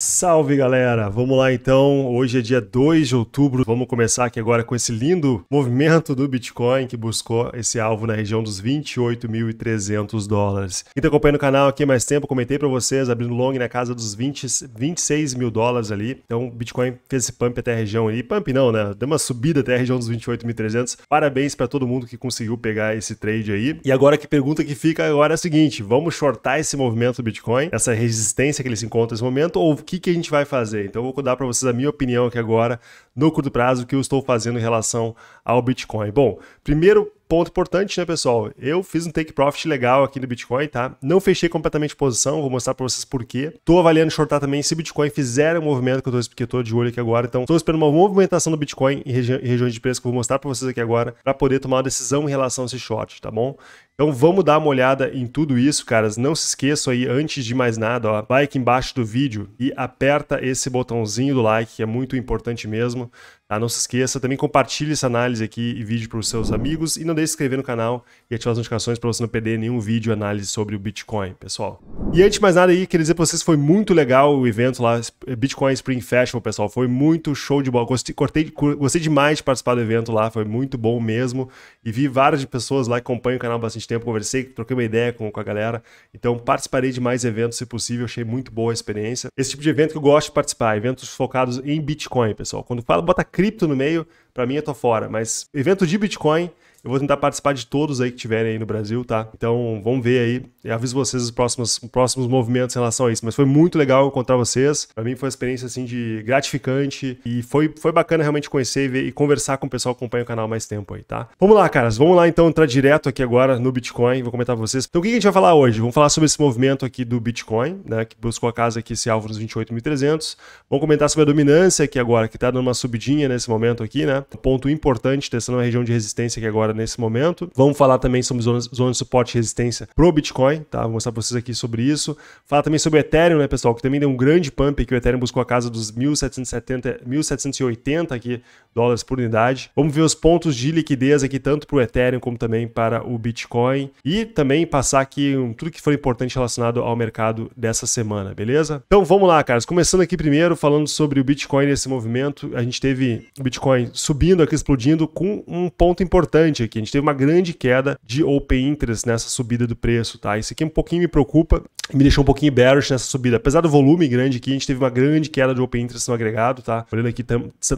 Salve galera! Vamos lá então, hoje é dia 2 de outubro, vamos começar aqui agora com esse lindo movimento do Bitcoin que buscou esse alvo na região dos 28.300 dólares. Quem tá acompanhando o canal aqui mais tempo, comentei para vocês, abrindo long na casa dos 20, 26 mil dólares ali, então o Bitcoin fez esse pump até a região ali, pump não né, deu uma subida até a região dos 28.300, parabéns para todo mundo que conseguiu pegar esse trade aí. E agora que pergunta que fica agora é a seguinte, vamos shortar esse movimento do Bitcoin, essa resistência que ele se encontra nesse momento ou que, que a gente vai fazer. Então, eu vou dar para vocês a minha opinião aqui agora, no curto prazo, o que eu estou fazendo em relação ao Bitcoin. Bom, primeiro ponto importante, né, pessoal? Eu fiz um take profit legal aqui no Bitcoin, tá? Não fechei completamente posição, vou mostrar para vocês por quê. Tô avaliando shortar também se o Bitcoin fizer o um movimento que eu tô, que eu tô de olho aqui agora. Então, tô esperando uma movimentação do Bitcoin em, regi em regiões de preço que eu vou mostrar para vocês aqui agora, para poder tomar uma decisão em relação a esse short, tá bom? Então vamos dar uma olhada em tudo isso, caras. Não se esqueçam aí, antes de mais nada, ó, vai aqui embaixo do vídeo e aperta esse botãozinho do like, que é muito importante mesmo. Tá? Não se esqueça, também compartilhe essa análise aqui e vídeo para os seus amigos. E não deixe de se inscrever no canal e ativar as notificações para você não perder nenhum vídeo análise sobre o Bitcoin, pessoal. E antes de mais nada aí, queria dizer para vocês que foi muito legal o evento lá, Bitcoin Spring Festival, pessoal. Foi muito show de bola. Gostei, cortei, gostei demais de participar do evento lá, foi muito bom mesmo. E vi várias pessoas lá que acompanham o canal bastante tempo, conversei, troquei uma ideia com, com a galera. Então, participarei de mais eventos se possível, achei muito boa a experiência. Esse tipo de evento que eu gosto de participar, eventos focados em Bitcoin, pessoal. Quando fala, bota cripto no meio, para mim eu tô fora, mas evento de Bitcoin eu vou tentar participar de todos aí que tiverem aí no Brasil, tá? Então vamos ver aí. Eu aviso vocês os próximos, próximos movimentos em relação a isso. Mas foi muito legal encontrar vocês. Para mim foi uma experiência assim de gratificante e foi, foi bacana realmente conhecer e, ver, e conversar com o pessoal que acompanha o canal mais tempo aí, tá? Vamos lá, caras. Vamos lá então entrar direto aqui agora no Bitcoin. Vou comentar pra vocês. Então o que a gente vai falar hoje? Vamos falar sobre esse movimento aqui do Bitcoin, né? Que buscou a casa aqui, esse alvo nos 28.300. Vamos comentar sobre a dominância aqui agora, que tá dando uma subidinha nesse momento aqui, né? Um ponto importante, testando uma região de resistência aqui agora agora nesse momento. Vamos falar também sobre zona, de suporte e resistência pro Bitcoin, tá? Vou mostrar para vocês aqui sobre isso. Falar também sobre o Ethereum, né, pessoal? Que também deu um grande pump que o Ethereum buscou a casa dos 1770, 1780 aqui dólares por unidade. Vamos ver os pontos de liquidez aqui, tanto para o Ethereum como também para o Bitcoin. E também passar aqui um, tudo que foi importante relacionado ao mercado dessa semana, beleza? Então vamos lá, caras. Começando aqui primeiro, falando sobre o Bitcoin nesse movimento. A gente teve o Bitcoin subindo aqui, explodindo, com um ponto importante aqui. A gente teve uma grande queda de open interest nessa subida do preço, tá? Isso aqui um pouquinho me preocupa, me deixou um pouquinho bearish nessa subida. Apesar do volume grande aqui, a gente teve uma grande queda de open interest no agregado, tá? Olhando aqui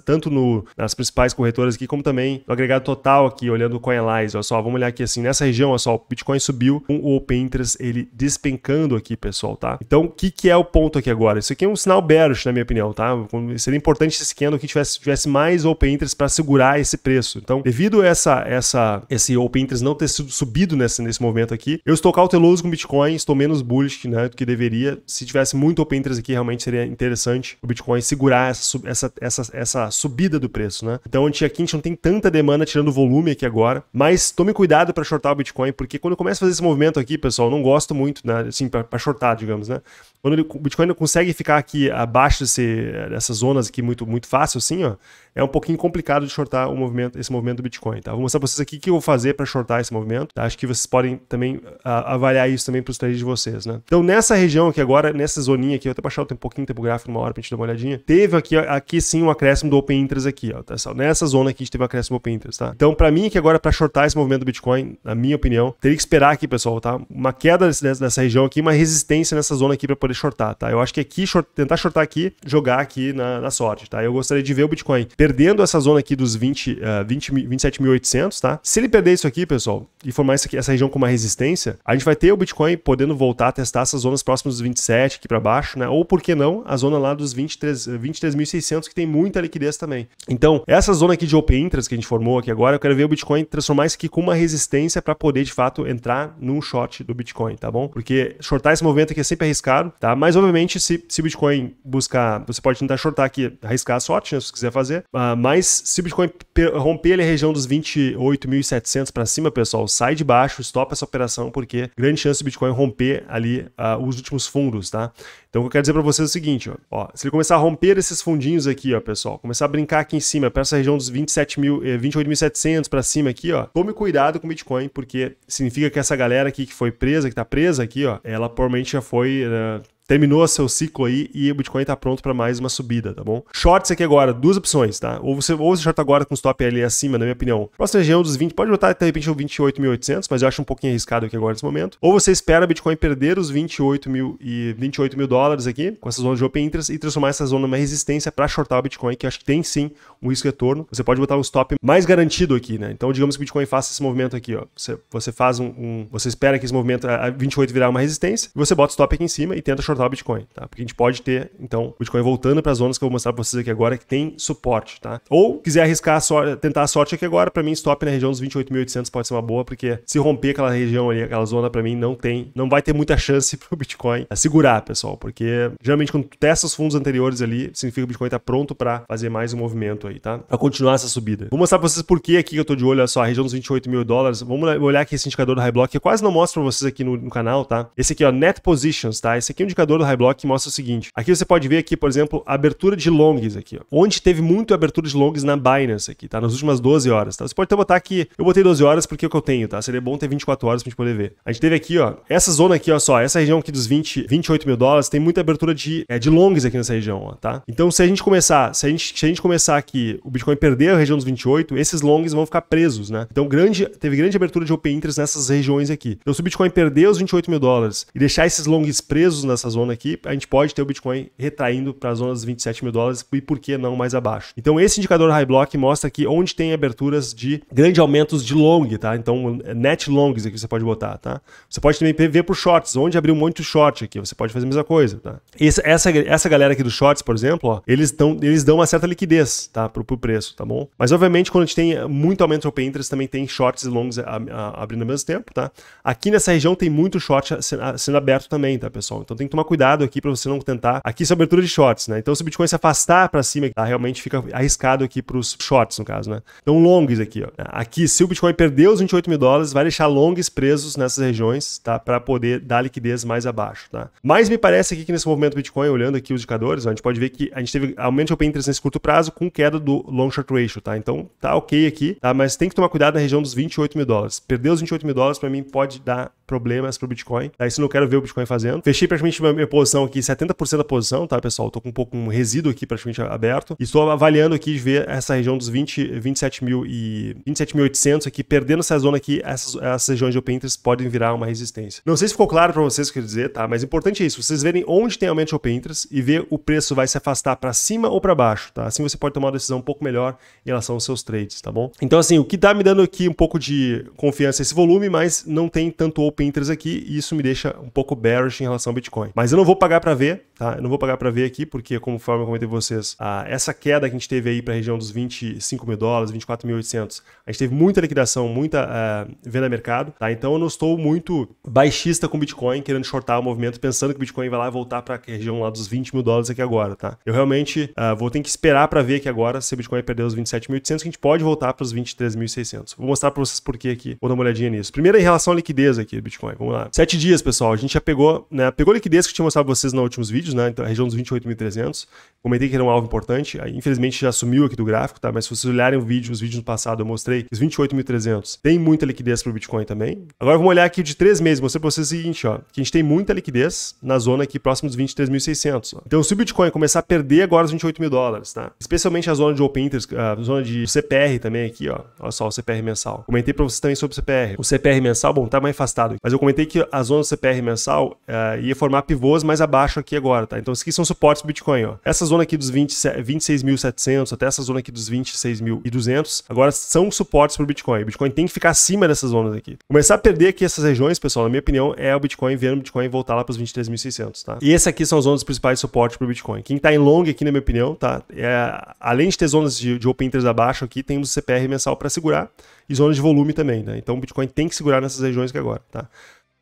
tanto no, na principais corretoras aqui, como também o agregado total aqui, olhando o CoinAnalyze, olha só, vamos olhar aqui assim, nessa região, olha só, o Bitcoin subiu com o Open Interest, ele despencando aqui, pessoal, tá? Então, o que, que é o ponto aqui agora? Isso aqui é um sinal bearish, na minha opinião, tá? Seria importante esse candle que tivesse, tivesse mais Open Interest para segurar esse preço. Então, devido a essa, essa, esse Open Interest não ter sido subido nesse, nesse momento aqui, eu estou cauteloso com Bitcoin, estou menos bullish né, do que deveria. Se tivesse muito Open Interest aqui, realmente seria interessante o Bitcoin segurar essa, essa, essa, essa subida do preço preço, né? Então aqui a gente não tem tanta demanda tirando volume aqui agora, mas tome cuidado para shortar o Bitcoin, porque quando começa a fazer esse movimento aqui, pessoal, não gosto muito, né? Assim, para shortar, digamos, né? Quando ele, o Bitcoin não consegue ficar aqui abaixo desse, dessas zonas aqui muito, muito fácil, assim, ó, é um pouquinho complicado de shortar o movimento, esse movimento do Bitcoin, tá? Vou mostrar para vocês aqui o que eu vou fazer para shortar esse movimento, tá? Acho que vocês podem também a, avaliar isso também para os trades de vocês, né? Então, nessa região aqui agora, nessa zoninha aqui, eu vou até baixar um pouquinho o tempo gráfico uma hora para a gente dar uma olhadinha, teve aqui, aqui sim um acréscimo do Open Interest aqui, ó tá? Nessa zona aqui a gente teve uma acréscimo open interest, tá? Então, para mim, que agora para shortar esse movimento do Bitcoin, na minha opinião, teria que esperar aqui, pessoal, tá? Uma queda nessa região aqui, uma resistência nessa zona aqui para poder shortar, tá? Eu acho que aqui, short, tentar shortar aqui, jogar aqui na, na, sorte, tá? Eu gostaria de ver o Bitcoin perdendo essa zona aqui dos 20, uh, 20 27.800, tá? Se ele perder isso aqui, pessoal, e formar aqui, essa região com uma resistência, a gente vai ter o Bitcoin podendo voltar a testar essas zonas próximas dos 27 aqui para baixo, né? Ou por que não, a zona lá dos 23.600 23 que tem muita liquidez também. Então então, essa zona aqui de open interest que a gente formou aqui agora, eu quero ver o Bitcoin transformar isso aqui com uma resistência para poder, de fato, entrar num short do Bitcoin, tá bom? Porque shortar esse movimento aqui é sempre arriscado, tá? Mas, obviamente, se, se o Bitcoin buscar, você pode tentar shortar aqui, arriscar a sorte, né, se você quiser fazer, uh, mas se o Bitcoin romper ali a região dos 28.700 para cima, pessoal, sai de baixo, stop essa operação, porque grande chance do Bitcoin romper ali uh, os últimos fundos, tá? Então, o que eu quero dizer para vocês é o seguinte, ó, ó, se ele começar a romper esses fundinhos aqui, ó, pessoal, começar a brincar aqui em cima, cima, para essa região dos mil, 28.700 eh, para cima aqui, ó, tome cuidado com o Bitcoin, porque significa que essa galera aqui que foi presa, que tá presa aqui, ó, ela provavelmente já foi... Uh, terminou seu ciclo aí e o Bitcoin está pronto para mais uma subida, tá bom? Shorts aqui agora, duas opções, tá? Ou você, ou você short agora com stop ali acima, na minha opinião. Próxima região dos 20, pode botar de repente o 28.800, mas eu acho um pouquinho arriscado aqui agora nesse momento. Ou você espera o Bitcoin perder os 28 mil e 28 mil dólares aqui, com essa zona de open interest, e transformar essa zona numa resistência para shortar o Bitcoin, que acho que tem sim um risco retorno. Você pode botar um stop mais garantido aqui, né? Então, digamos que o Bitcoin faça esse movimento aqui, ó. Você, você faz um, um Você espera que esse movimento a 28 virar uma resistência, e você bota o stop aqui em cima e tenta shortar suportar o Bitcoin, tá? Porque a gente pode ter, então, o Bitcoin voltando para as zonas que eu vou mostrar para vocês aqui agora, que tem suporte, tá? Ou quiser arriscar, a sorte, tentar a sorte aqui agora, para mim, stop na região dos 28.800 pode ser uma boa, porque se romper aquela região ali, aquela zona, para mim, não tem, não vai ter muita chance para o Bitcoin segurar, pessoal, porque geralmente quando testa os fundos anteriores ali, significa que o Bitcoin está pronto para fazer mais um movimento aí, tá? Para continuar essa subida. Vou mostrar para vocês por que aqui que eu tô de olho, olha só, a região dos 28 mil dólares. Vamos olhar aqui esse indicador do High Block, que eu quase não mostro para vocês aqui no, no, canal, tá? Esse aqui, ó, Net Positions, tá? Esse aqui é um indicador indicador do high block mostra o seguinte. Aqui você pode ver aqui, por exemplo, abertura de longs aqui, ó. Onde teve muito abertura de longs na Binance aqui, tá? Nas últimas 12 horas, tá? Você pode até botar aqui, eu botei 12 horas porque é o que eu tenho, tá? Seria bom ter 24 horas pra gente poder ver. A gente teve aqui, ó, essa zona aqui, ó só, essa região aqui dos 20, 28 mil dólares, tem muita abertura de, é, de longs aqui nessa região, ó, tá? Então, se a gente começar, se a gente, se a gente começar aqui, o Bitcoin perder a região dos 28, esses longs vão ficar presos, né? Então, grande, teve grande abertura de open interest nessas regiões aqui. Então, se o Bitcoin perder os 28 mil dólares e deixar esses longs presos nessa zona aqui, a gente pode ter o Bitcoin retraindo para as zonas 27 mil dólares e por que não mais abaixo. Então esse indicador high block mostra aqui onde tem aberturas de grandes aumentos de long, tá? Então net longs aqui você pode botar, tá? Você pode também ver por shorts, onde abriu muito short aqui, você pode fazer a mesma coisa, tá? essa, essa galera aqui dos shorts, por exemplo, ó, eles, tão, eles dão uma certa liquidez, tá? Pro, pro preço, tá bom? Mas obviamente quando a gente tem muito aumento de open interest, também tem shorts e longs abrindo ao mesmo tempo, tá? Aqui nessa região tem muito short sendo aberto também, tá, pessoal? Então tem que tomar tomar cuidado aqui para você não tentar. Aqui essa abertura de shorts, né? Então se o Bitcoin se afastar para cima, tá, realmente fica arriscado aqui para os shorts, no caso, né? Então longs aqui, ó. Aqui, se o Bitcoin perder os 28 mil dólares, vai deixar longs presos nessas regiões, tá? Para poder dar liquidez mais abaixo, tá? Mas me parece aqui que nesse movimento Bitcoin, olhando aqui os indicadores, ó, a gente pode ver que a gente teve aumento de open interest nesse curto prazo com queda do long short ratio, tá? Então tá ok aqui, tá? Mas tem que tomar cuidado na região dos 28 mil dólares. Perder os 28 mil dólares para mim pode dar problemas para o Bitcoin. Tá? Isso não quero ver o Bitcoin fazendo. Fechei praticamente minha, minha posição aqui, 70% da posição, tá, pessoal? Eu tô com um pouco um resíduo aqui praticamente aberto. E estou avaliando aqui de ver essa região dos 20, 27 mil e 27.800 aqui, perdendo essa zona aqui, essas, essas regiões de open interest podem virar uma resistência. Não sei se ficou claro para vocês o que eu dizer, tá? Mas importante é isso, vocês verem onde tem aumento open interest e ver o preço vai se afastar para cima ou para baixo, tá? Assim você pode tomar uma decisão um pouco melhor em relação aos seus trades, tá bom? Então assim, o que tá me dando aqui um pouco de confiança é esse volume, mas não tem tanto open interest aqui e isso me deixa um pouco bearish em relação ao Bitcoin. Mas eu não vou pagar para ver, tá? Eu não vou pagar para ver aqui, porque, conforme eu comentei vocês, a, ah, essa queda que a gente teve aí para a região dos 25 mil dólares, 24.800, a gente teve muita liquidação, muita eh, venda a mercado, tá? Então eu não estou muito baixista com Bitcoin, querendo shortar o movimento, pensando que o Bitcoin vai lá voltar para a região lá dos 20 mil dólares aqui agora, tá? Eu realmente ah, vou ter que esperar para ver aqui agora se o Bitcoin perder os 27.800, que a gente pode voltar para os 23.600. Vou mostrar para vocês por que aqui, vou dar uma olhadinha nisso. Primeiro, em relação à liquidez aqui do Bitcoin, vamos lá. Sete dias, pessoal, a gente já pegou, né? Pegou liquidez que tinha mostrado pra vocês nos últimos vídeos, né? Então, a região dos 28.300. Comentei que era um alvo importante. Aí, infelizmente, já sumiu aqui do gráfico, tá? Mas se vocês olharem o vídeo, os vídeos no passado, eu mostrei os 28.300. Tem muita liquidez pro Bitcoin também. Agora vamos olhar aqui de três meses. Mostrei pra vocês o seguinte, ó. Que a gente tem muita liquidez na zona aqui próximo dos 23.600. Então, se o Bitcoin começar a perder agora os 28 mil dólares, tá? Especialmente a zona de Open Interest, a ah, zona de CPR também aqui, ó. Olha só o CPR mensal. Comentei pra vocês também sobre o CPR. O CPR mensal, bom, tá mais afastado. Mas eu comentei que a zona do CPR mensal uh, ia formar pivô pivôs mais abaixo aqui agora, tá? Então, isso aqui são suportes do Bitcoin, ó. Essa zona aqui dos 26.700 até essa zona aqui dos 26.200, agora são suportes para o Bitcoin. O Bitcoin tem que ficar acima dessas zonas aqui. Começar a perder aqui essas regiões, pessoal, na minha opinião, é o Bitcoin vendo o Bitcoin voltar lá para os 23.600, tá? E esse aqui são as zonas principais de suporte para o Bitcoin. Quem está em long aqui, na minha opinião, tá? É, além de ter zonas de, de open interest abaixo aqui, temos o CPR mensal para segurar e zonas de volume também, né? Então, o Bitcoin tem que segurar nessas regiões aqui é agora, tá?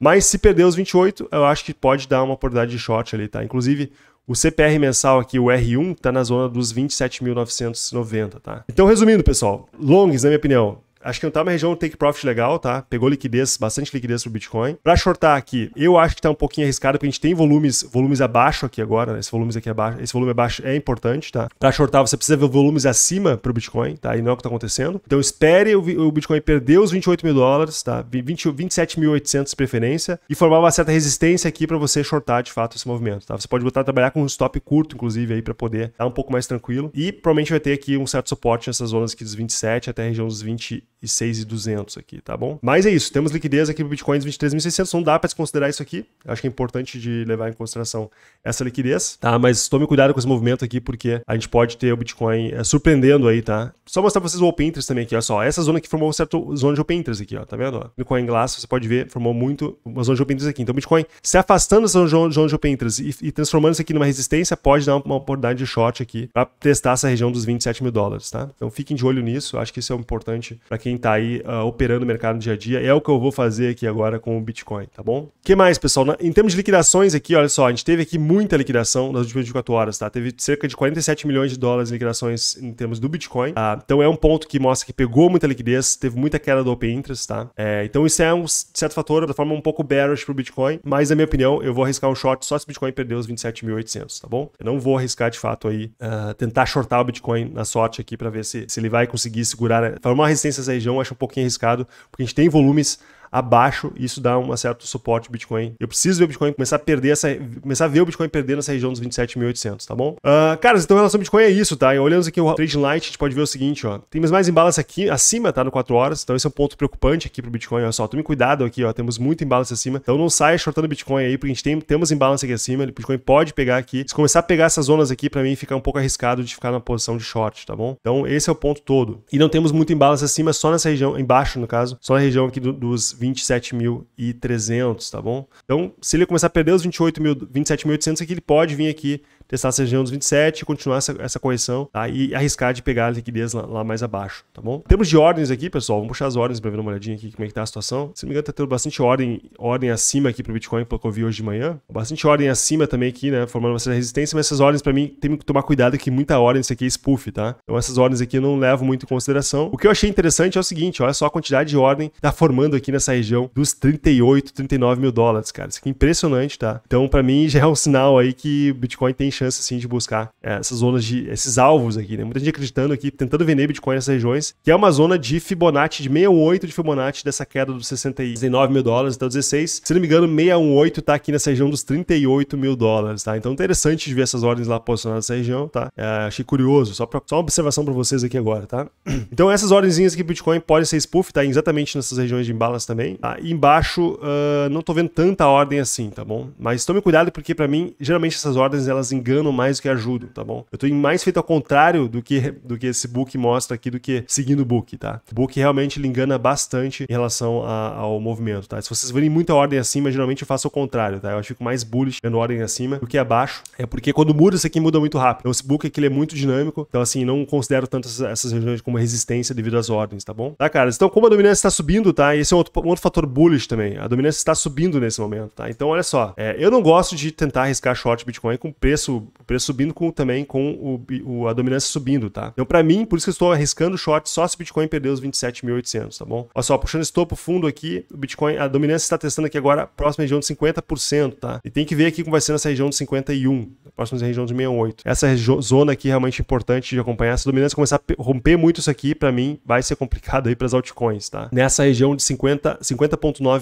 Mas se perder os 28, eu acho que pode dar uma oportunidade de short ali, tá? Inclusive, o CPR mensal aqui, o R1, tá na zona dos 27.990, tá? Então, resumindo, pessoal, longs, na minha opinião, Acho que não tá uma região take profit legal, tá? Pegou liquidez, bastante liquidez pro Bitcoin. Pra shortar aqui, eu acho que tá um pouquinho arriscado, porque a gente tem volumes, volumes abaixo aqui agora, né? Esse volume aqui abaixo, esse volume abaixo é importante, tá? Pra shortar, você precisa ver volumes acima pro Bitcoin, tá? E não é o que tá acontecendo. Então espere o, o Bitcoin perder os 28 mil dólares, tá? 27.800 de preferência e formar uma certa resistência aqui para você shortar de fato esse movimento, tá? Você pode botar trabalhar com um stop curto, inclusive, aí para poder estar um pouco mais tranquilo. E provavelmente vai ter aqui um certo suporte nessas zonas aqui dos 27 até a região dos 20 e 6,200 aqui, tá bom? Mas é isso, temos liquidez aqui para Bitcoins 23.600, não dá para desconsiderar isso aqui, acho que é importante de levar em consideração essa liquidez, tá? Mas tome cuidado com esse movimento aqui, porque a gente pode ter o Bitcoin é, surpreendendo aí, tá? Só mostrar para vocês o Open Interest também aqui, olha só, essa zona aqui formou uma certa zona de Open Interest aqui, ó, tá vendo? Ó? Bitcoin Glass, você pode ver, formou muito uma zona de Open Interest aqui, então o Bitcoin se afastando dessa zona de Open Interest e, e transformando isso aqui numa resistência, pode dar uma, uma oportunidade de short aqui para testar essa região dos 27 mil dólares, tá? Então fiquem de olho nisso, acho que isso é importante para quem quem está aí uh, operando o mercado no dia a dia. É o que eu vou fazer aqui agora com o Bitcoin, tá bom? O que mais, pessoal? Na, em termos de liquidações aqui, olha só, a gente teve aqui muita liquidação nas últimas 24 horas, tá? Teve cerca de 47 milhões de dólares em liquidações em termos do Bitcoin. Tá? Então é um ponto que mostra que pegou muita liquidez, teve muita queda do Open Interest, tá? É, então isso é um certo fator, da forma um pouco bearish para o Bitcoin, mas na minha opinião, eu vou arriscar um short só se o Bitcoin perder os 27.800, tá bom? Eu não vou arriscar de fato aí, uh, tentar shortar o Bitcoin na sorte aqui para ver se, se ele vai conseguir segurar, né? formar resistências aí Região eu acho um pouquinho arriscado, porque a gente tem volumes abaixo, isso dá um certo suporte Bitcoin. Eu preciso ver o Bitcoin começar a perder essa, começar a ver o Bitcoin perder nessa região dos 27.800, tá bom? Uh, caras, então em relação ao Bitcoin é isso, tá? E olhando aqui o Trade Light, a gente pode ver o seguinte, ó. Temos mais imbalance aqui acima, tá? No 4 horas, então esse é um ponto preocupante aqui pro Bitcoin, olha só. Tome cuidado aqui, ó. Temos muito imbalance acima, então não saia shortando Bitcoin aí, porque a gente tem, temos imbalance aqui acima, o Bitcoin pode pegar aqui. Se começar a pegar essas zonas aqui, para mim fica um pouco arriscado de ficar na posição de short, tá bom? Então esse é o ponto todo. E não temos muito imbalance acima, só nessa região, embaixo no caso, só na região aqui do, dos 27.300, tá bom? Então, se ele começar a perder os 28.000, 27.800 aqui, ele pode vir aqui testar essa região dos 27 e continuar essa, essa correção tá? e arriscar de pegar a liquidez lá, lá, mais abaixo, tá bom? Temos de ordens aqui, pessoal. Vamos puxar as ordens para ver uma olhadinha aqui como é que tá a situação. Se não me engano, tá tendo bastante ordem, ordem acima aqui para o Bitcoin, pelo que eu vi hoje de manhã. Bastante ordem acima também aqui, né? Formando uma certa resistência, mas essas ordens para mim tem que tomar cuidado que muita ordem isso aqui é spoof, tá? Então essas ordens aqui eu não levo muito em consideração. O que eu achei interessante é o seguinte, olha só a quantidade de ordem que tá formando aqui nessa região dos 38, 39 mil dólares, cara. Isso aqui é impressionante, tá? Então para mim já é um sinal aí que o Bitcoin tem chance, assim, de buscar é, essas zonas de, esses alvos aqui, né? Muita gente acreditando aqui, tentando vender Bitcoin nessas regiões, que é uma zona de Fibonacci, de 68 de Fibonacci, dessa queda dos 69 mil dólares até 16. Se não me engano, 618 tá aqui nessa região dos 38 mil dólares, tá? Então, interessante de ver essas ordens lá posicionadas nessa região, tá? É, achei curioso, só, pra, só uma observação para vocês aqui agora, tá? Então, essas ordenzinhas aqui Bitcoin podem ser spoof, tá? Exatamente nessas regiões de embalas também. Tá? E embaixo, uh, não tô vendo tanta ordem assim, tá bom? Mas tome cuidado porque, para mim, geralmente essas ordens, elas engano mais do que ajudo, tá bom? Eu tô mais feito ao contrário do que, do que esse book mostra aqui, do que seguindo o book, tá? O book realmente ele engana bastante em relação a, ao movimento, tá? Se vocês verem muita ordem acima, geralmente eu faço o contrário, tá? Eu fico mais bullish vendo ordem acima do que abaixo. É porque quando muda, isso aqui muda muito rápido. Então, esse book aqui é muito dinâmico. Então, assim, não considero tanto essas, essas regiões como resistência devido às ordens, tá bom? Tá, caras? Então, como a dominância está subindo, tá? Esse é um outro, um outro fator bullish também. A dominância está subindo nesse momento, tá? Então, olha só. É, eu não gosto de tentar arriscar short Bitcoin com preço o preço subindo com, também com o, o, a dominância subindo, tá? Então, para mim, por isso que eu estou arriscando short só se o Bitcoin perder os 27.800, tá bom? Olha só, puxando esse topo fundo aqui, o Bitcoin, a dominância está testando aqui agora próxima região de 50%, tá? E tem que ver aqui como vai ser nessa região de 51, próximos à região de 68. Essa zona aqui é realmente importante de acompanhar. Se a dominância começar a romper muito isso aqui, para mim, vai ser complicado aí para as altcoins, tá? Nessa região de 50,9%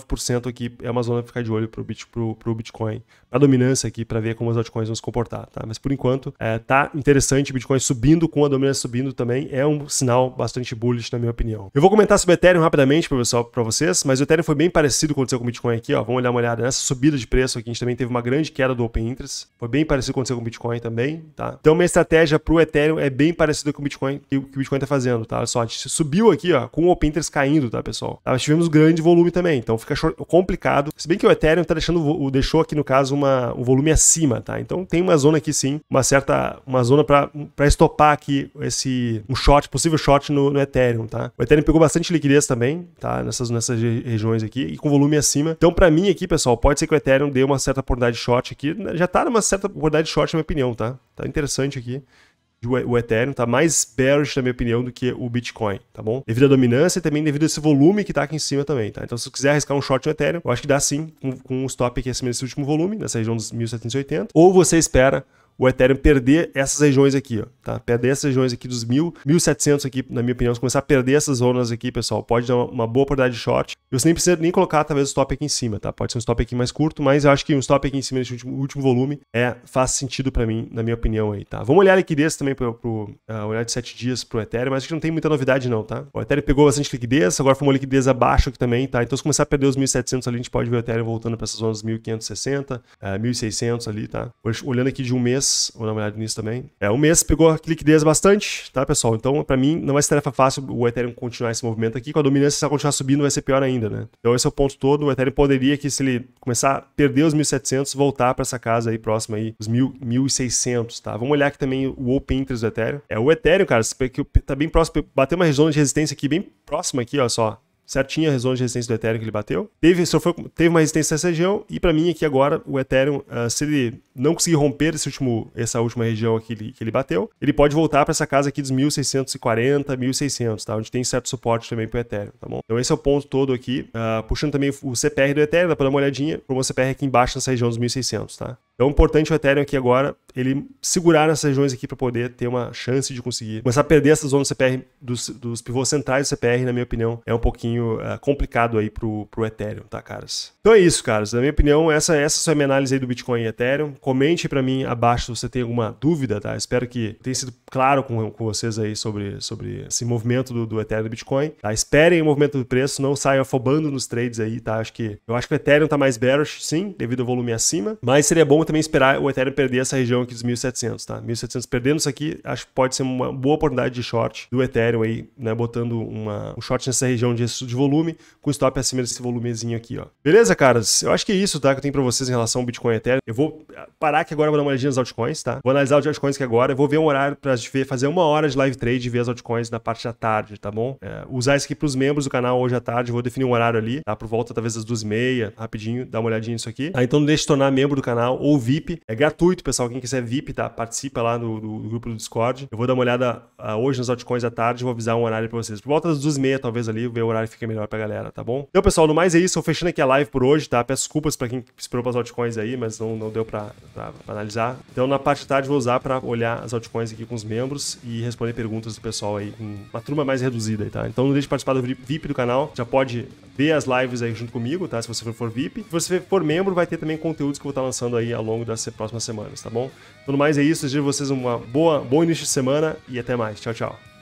50 aqui é uma zona para ficar de olho para bit, o Bitcoin, a dominância aqui, para ver como as altcoins vão se comportar, tá? Mas por enquanto, é, tá interessante o Bitcoin subindo com a dominância subindo também, é um sinal bastante bullish, na minha opinião. Eu vou comentar sobre o Ethereum rapidamente para vocês, mas o Ethereum foi bem parecido com o que aconteceu com o Bitcoin aqui, ó. Vamos olhar uma olhada nessa subida de preço aqui. A gente também teve uma grande queda do Open Interest, foi bem parecido com aconteceu com o Bitcoin também, tá? Então, minha estratégia para o Ethereum é bem parecida com o Bitcoin, o que o Bitcoin está fazendo, tá? Olha só, a gente subiu aqui, ó, com o Open Interest caindo, tá, pessoal? Tá? Nós tivemos grande volume também, então fica complicado. Se bem que o Ethereum tá deixando, deixou aqui, no caso, uma, um volume acima, tá? Então, tem uma zona aqui, sim, uma certa, uma zona para estopar aqui esse, um short, possível short no, no Ethereum, tá? O Ethereum pegou bastante liquidez também, tá? Nessas, nessas regiões aqui, e com volume acima. Então, para mim aqui, pessoal, pode ser que o Ethereum dê uma certa oportunidade de short aqui, né? já tá numa certa oportunidade de short, na minha opinião, tá? Tá interessante aqui. O Ethereum tá mais bearish, na minha opinião, do que o Bitcoin, tá bom? Devido à dominância e também devido a esse volume que tá aqui em cima também, tá? Então, se você quiser arriscar um short no Ethereum, eu acho que dá sim, com, com um stop aqui acima desse último volume, nessa região dos 1780. Ou você espera o Ethereum perder essas regiões aqui, ó, tá? Perder essas regiões aqui dos 1.000, 1.700 aqui, na minha opinião, se começar a perder essas zonas aqui, pessoal, pode dar uma boa oportunidade de short. Eu nem precisa nem colocar, talvez, o stop aqui em cima, tá? Pode ser um stop aqui mais curto, mas eu acho que um stop aqui em cima nesse último, último volume é, faz sentido para mim, na minha opinião aí, tá? Vamos olhar a liquidez também pro, pro uh, olhar de 7 dias pro Ethereum, mas acho que não tem muita novidade não, tá? O Ethereum pegou bastante liquidez, agora foi uma liquidez abaixo aqui também, tá? Então se começar a perder os 1.700 ali, a gente pode ver o Ethereum voltando para essas zonas 1.560, uh, 1.600 ali, tá? Olhando aqui de um mês, mês, ou na olhada nisso também. É, um mês pegou a liquidez bastante, tá, pessoal? Então, para mim, não vai ser tarefa fácil o Ethereum continuar esse movimento aqui. Com a dominância, se ela continuar subindo, vai ser pior ainda, né? Então, esse é o ponto todo. O Ethereum poderia que, se ele começar a perder os 1.700, voltar para essa casa aí próxima aí, os 1.600, tá? Vamos olhar aqui também o Open Interest do Ethereum. É, o Ethereum, cara, tá bem próximo, bateu uma região de resistência aqui, bem próxima aqui, olha só certinha a zona de resistência do Ethereum que ele bateu. Teve, sofreu, teve uma resistência nessa região e para mim aqui agora o Ethereum, uh, se ele não conseguir romper esse último, essa última região aqui que ele bateu, ele pode voltar para essa casa aqui dos 1640, 1600, tá? Onde tem certo suporte também para o Ethereum, tá bom? Então esse é o ponto todo aqui. Uh, puxando também o CPR do Ethereum, dá para dar uma olhadinha. Formou o CPR aqui embaixo nessa região dos 1600, tá? Então, é importante o Ethereum aqui agora, ele segurar nessas regiões aqui para poder ter uma chance de conseguir. Começar a perder essa zona do CPR, dos, dos pivôs centrais do CPR, na minha opinião, é um pouquinho é, complicado aí pro, pro Ethereum, tá, caras? Então é isso, caras. Na minha opinião, essa, essa é a minha análise aí do Bitcoin e Ethereum. Comente para mim abaixo se você tem alguma dúvida, tá? Espero que tenha sido claro com, com vocês aí sobre, sobre esse movimento do, do Ethereum e do Bitcoin. Tá? Esperem o movimento do preço, não saiam afobando nos trades aí, tá? Acho que, eu acho que o Ethereum tá mais bearish, sim, devido ao volume acima, mas seria bom também esperar o Ethereum perder essa região aqui dos 1.700, tá? 1.700 perdendo isso aqui, acho que pode ser uma boa oportunidade de short do Ethereum aí, né? Botando uma, um short nessa região de, de volume, com stop acima desse volumezinho aqui, ó. Beleza, caras? Eu acho que é isso, tá? Que eu tenho pra vocês em relação ao Bitcoin e Ethereum. Eu vou parar aqui agora, vou dar uma olhadinha nas altcoins, tá? Vou analisar os altcoins aqui agora, eu vou ver um horário pra ver, fazer uma hora de live trade e ver as altcoins na parte da tarde, tá bom? É, usar isso aqui pros membros do canal hoje à tarde, vou definir um horário ali, tá? Por volta talvez às duas e meia, rapidinho, dá uma olhadinha nisso aqui. Tá? Então não deixe de tornar membro do canal ou ou VIP. É gratuito, pessoal. Quem quiser VIP, tá? Participa lá no, do, do grupo do Discord. Eu vou dar uma olhada uh, hoje nas altcoins à tarde, vou avisar um horário pra vocês. Por volta das duas e meia, talvez ali, ver o horário fica melhor pra galera, tá bom? Então, pessoal, no mais é isso. Eu fechando aqui a live por hoje, tá? Peço desculpas pra quem esperou pras altcoins aí, mas não, não deu pra, pra, pra analisar. Então, na parte da tarde, vou usar pra olhar as altcoins aqui com os membros e responder perguntas do pessoal aí, com uma turma mais reduzida aí, tá? Então, não deixe de participar do VIP do canal. Já pode ver as lives aí junto comigo, tá? Se você for VIP. Se você for membro, vai ter também conteúdos que eu vou estar lançando aí ao longo das próximas semanas, tá bom? Tudo mais é isso, desejo vocês uma boa, bom início de semana e até mais. Tchau, tchau.